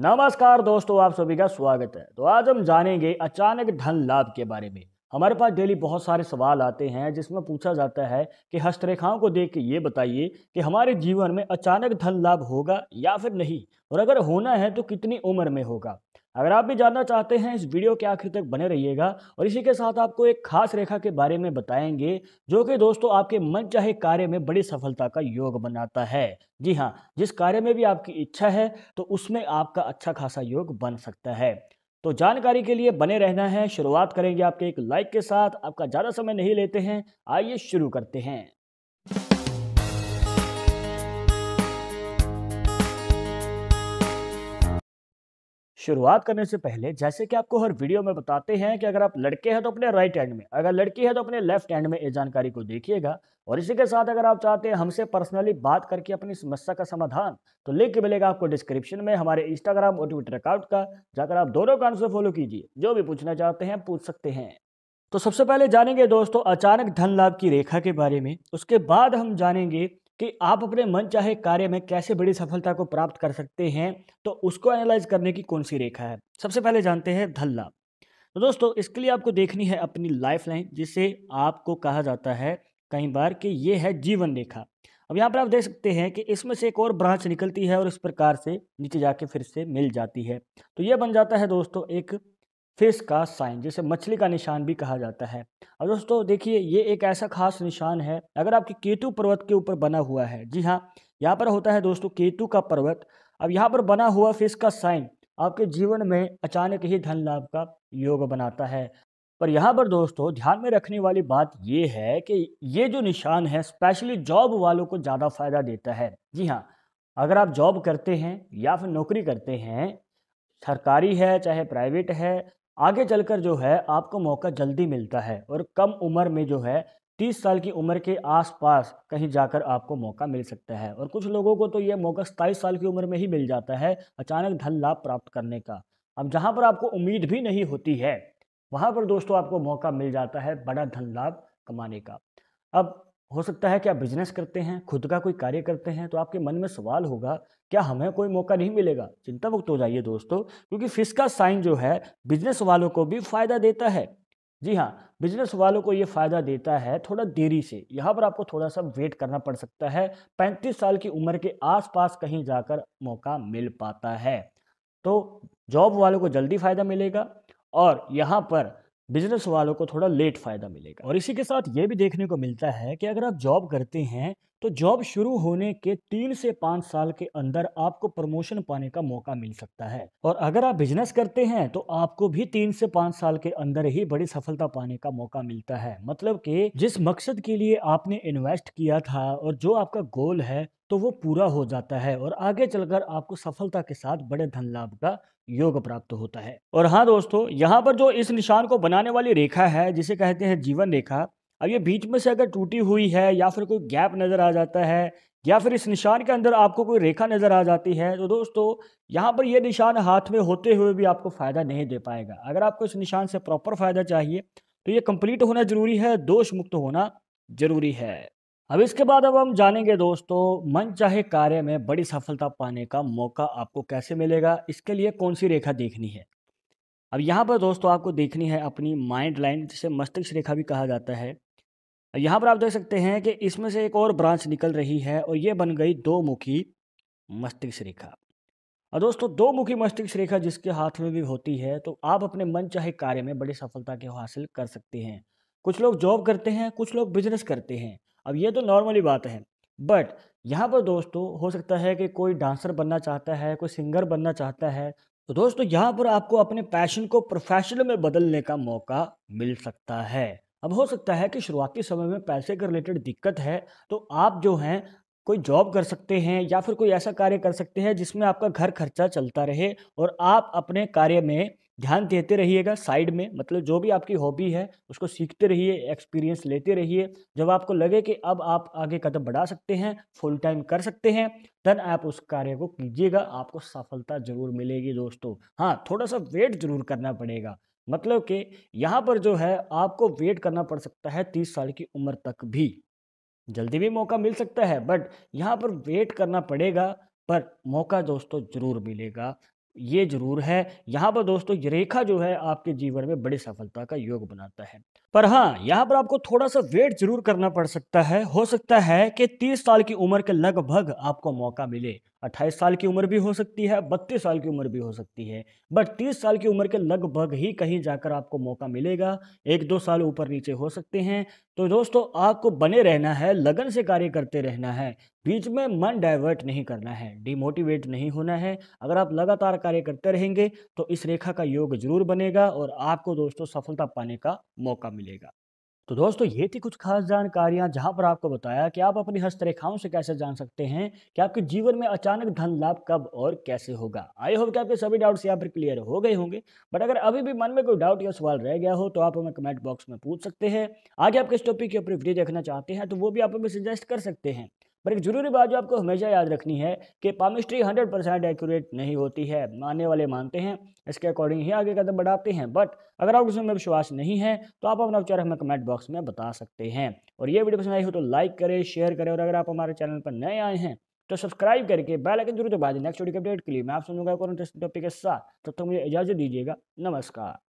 नमस्कार दोस्तों आप सभी का स्वागत है तो आज हम जानेंगे अचानक धन लाभ के बारे में हमारे पास डेली बहुत सारे सवाल आते हैं जिसमें पूछा जाता है कि हस्तरेखाओं को देख के ये बताइए कि हमारे जीवन में अचानक धन लाभ होगा या फिर नहीं और अगर होना है तो कितनी उम्र में होगा अगर आप भी जानना चाहते हैं इस वीडियो के आखिर तक बने रहिएगा और इसी के साथ आपको एक खास रेखा के बारे में बताएंगे जो कि दोस्तों आपके मन चाहे कार्य में बड़ी सफलता का योग बनाता है जी हाँ जिस कार्य में भी आपकी इच्छा है तो उसमें आपका अच्छा खासा योग बन सकता है तो जानकारी के लिए बने रहना है शुरुआत करेंगे आपके एक लाइक के साथ आपका ज़्यादा समय नहीं लेते हैं आइए शुरू करते हैं शुरुआत करने से पहले जैसे कि आपको हर वीडियो में बताते हैं कि अगर आप लड़के हैं तो अपने राइट हैंड में अगर लड़की है तो अपने लेफ्ट हैंड में इस जानकारी को देखिएगा और इसी के साथ अगर आप चाहते हैं हमसे पर्सनली बात करके अपनी समस्या का समाधान तो लिंक मिलेगा आपको डिस्क्रिप्शन में हमारे इंस्टाग्राम और ट्विटर अकाउंट का जाकर आप दोनों अकाउंट से फॉलो कीजिए जो भी पूछना चाहते हैं पूछ सकते हैं तो सबसे पहले जानेंगे दोस्तों अचानक धन लाभ की रेखा के बारे में उसके बाद हम जानेंगे कि आप अपने मन चाहे कार्य में कैसे बड़ी सफलता को प्राप्त कर सकते हैं तो उसको एनालाइज करने की कौन सी रेखा है सबसे पहले जानते हैं धल्ला तो दोस्तों इसके लिए आपको देखनी है अपनी लाइफ लाइन जिसे आपको कहा जाता है कई बार कि ये है जीवन रेखा अब यहाँ पर आप देख सकते हैं कि इसमें से एक और ब्रांच निकलती है और इस प्रकार से नीचे जाके फिर से मिल जाती है तो यह बन जाता है दोस्तों एक फिश का साइन जिसे मछली का निशान भी कहा जाता है और दोस्तों देखिए ये एक ऐसा खास निशान है अगर आपके केतु पर्वत के ऊपर बना हुआ है जी हाँ यहाँ पर होता है दोस्तों केतु का पर्वत अब यहाँ पर बना हुआ फिश का साइन आपके जीवन में अचानक ही धन लाभ का योग बनाता है पर यहाँ पर दोस्तों ध्यान में रखने वाली बात ये है कि ये जो निशान है स्पेशली जॉब वालों को ज़्यादा फायदा देता है जी हाँ अगर आप जॉब करते हैं या फिर नौकरी करते हैं सरकारी है चाहे प्राइवेट है आगे चलकर जो है आपको मौका जल्दी मिलता है और कम उम्र में जो है तीस साल की उम्र के आसपास कहीं जाकर आपको मौका मिल सकता है और कुछ लोगों को तो ये मौका सताईस साल की उम्र में ही मिल जाता है अचानक धन लाभ प्राप्त करने का अब जहाँ पर आपको उम्मीद भी नहीं होती है वहाँ पर दोस्तों आपको मौका मिल जाता है बड़ा धन लाभ कमाने का अब हो सकता है कि आप बिजनेस करते हैं खुद का कोई कार्य करते हैं तो आपके मन में सवाल होगा क्या हमें कोई मौका नहीं मिलेगा चिंता मुक्त हो जाइए दोस्तों क्योंकि फिश का साइन जो है बिजनेस वालों को भी फायदा देता है जी हाँ बिजनेस वालों को ये फ़ायदा देता है थोड़ा देरी से यहाँ पर आपको थोड़ा सा वेट करना पड़ सकता है पैंतीस साल की उम्र के आसपास कहीं जाकर मौका मिल पाता है तो जॉब वालों को जल्दी फ़ायदा मिलेगा और यहाँ पर बिजनेस वालों को थोड़ा लेट फायदा मिलेगा और इसी के साथ ये भी देखने को मिलता है कि अगर आप जॉब करते हैं तो जॉब शुरू होने के तीन से पाँच साल के अंदर आपको प्रमोशन पाने का मौका मिल सकता है और अगर आप बिजनेस करते हैं तो आपको भी तीन से पाँच साल के अंदर ही बड़ी सफलता पाने का मौका मिलता है मतलब कि जिस मकसद के लिए आपने इन्वेस्ट किया था और जो आपका गोल है तो वो पूरा हो जाता है और आगे चलकर आपको सफलता के साथ बड़े धन लाभ का योग प्राप्त होता है और हाँ दोस्तों यहाँ पर जो इस निशान को बनाने वाली रेखा है जिसे कहते हैं जीवन रेखा अब ये बीच में से अगर टूटी हुई है या फिर कोई गैप नज़र आ जाता है या फिर इस निशान के अंदर आपको कोई रेखा नज़र आ जाती है तो दोस्तों यहाँ पर ये निशान हाथ में होते हुए भी आपको फ़ायदा नहीं दे पाएगा अगर आपको इस निशान से प्रॉपर फ़ायदा चाहिए तो ये कंप्लीट होना ज़रूरी है दोष मुक्त होना ज़रूरी है अब इसके बाद अब हम जानेंगे दोस्तों मन चाहे कार्य में बड़ी सफलता पाने का मौका आपको कैसे मिलेगा इसके लिए कौन सी रेखा देखनी है अब यहाँ पर दोस्तों आपको देखनी है अपनी माइंड लाइन जिसे मस्तिष्क रेखा भी कहा जाता है यहाँ पर आप देख सकते हैं कि इसमें से एक और ब्रांच निकल रही है और ये बन गई दो मुखी मस्तिष्क रेखा और दोस्तों दो मुखी मस्तिष्क रेखा जिसके हाथ में भी होती है तो आप अपने मन चाहे कार्य में बड़ी सफलता के हासिल कर सकते हैं कुछ लोग जॉब करते हैं कुछ लोग बिजनेस करते हैं अब ये तो नॉर्मली बात है बट यहाँ पर दोस्तों हो सकता है कि कोई डांसर बनना चाहता है कोई सिंगर बनना चाहता है तो दोस्तों यहाँ पर आपको अपने पैशन को प्रोफेशनल में बदलने का मौका मिल सकता है अब हो सकता है कि शुरुआती समय में पैसे के रिलेटेड दिक्कत है तो आप जो हैं कोई जॉब कर सकते हैं या फिर कोई ऐसा कार्य कर सकते हैं जिसमें आपका घर खर्चा चलता रहे और आप अपने कार्य में ध्यान देते रहिएगा साइड में मतलब जो भी आपकी हॉबी है उसको सीखते रहिए एक्सपीरियंस लेते रहिए जब आपको लगे कि अब आप आगे कदम बढ़ा सकते हैं फुल टाइम कर सकते हैं देन आप उस कार्य को कीजिएगा आपको सफलता जरूर मिलेगी दोस्तों हाँ थोड़ा सा वेट जरूर करना पड़ेगा मतलब कि यहाँ पर जो है आपको वेट करना पड़ सकता है तीस साल की उम्र तक भी जल्दी भी मौका मिल सकता है बट यहाँ पर वेट करना पड़ेगा पर मौका दोस्तों ज़रूर मिलेगा ये जरूर है यहाँ पर दोस्तों ये रेखा जो है आपके जीवन में बड़ी सफलता का योग बनाता है पर हाँ यहाँ पर आपको थोड़ा सा वेट जरूर करना पड़ सकता है हो सकता है कि 30 साल की उम्र के लगभग आपको मौका मिले अट्ठाईस साल की उम्र भी हो सकती है बत्तीस साल की उम्र भी हो सकती है बट तीस साल की उम्र के लगभग ही कहीं जाकर आपको मौका मिलेगा एक दो साल ऊपर नीचे हो सकते हैं तो दोस्तों आपको बने रहना है लगन से कार्य करते रहना है बीच में मन डाइवर्ट नहीं करना है डिमोटिवेट नहीं होना है अगर आप लगातार कार्य करते रहेंगे तो इस रेखा का योग जरूर बनेगा और आपको दोस्तों सफलता पाने का मौका मिलेगा तो दोस्तों ये थी कुछ खास जानकारियां जहां पर आपको बताया कि आप अपनी हस्तरेखाओं से कैसे जान सकते हैं कि आपके जीवन में अचानक धन लाभ कब और कैसे होगा आई होप कि आपके सभी डाउट्स यहाँ पर क्लियर हो गए होंगे बट अगर अभी भी मन में कोई डाउट या सवाल रह गया हो तो आप हमें कमेंट बॉक्स में पूछ सकते हैं आगे आप किस टॉपिक के ऊपर वीडियो देखना चाहते हैं तो वो भी आप हमें सजेस्ट कर सकते हैं पर एक ज़रूरी बात जो आपको हमेशा याद रखनी है कि पामिस्ट्री हंड्रेड परसेंट एक्यूरेट नहीं होती है मानने वाले मानते हैं इसके अकॉर्डिंग ही आगे कदम बढ़ाते हैं बट अगर आपको उसमें विश्वास नहीं है तो आप अपना उपचार हमें कमेंट बॉक्स में बता सकते हैं और ये वीडियो पसंद आई हो तो लाइक करें शेयर करें और अगर आप हमारे चैनल पर नए आए हैं तो सब्सक्राइब करके बेल आइकन जरूर दबा दें नेक्स्ट वीडियो अपडेट के लिए मैं आप सुनूंगा एक और टॉपिक के साथ तब तक मुझे इजाज़त दीजिएगा नमस्कार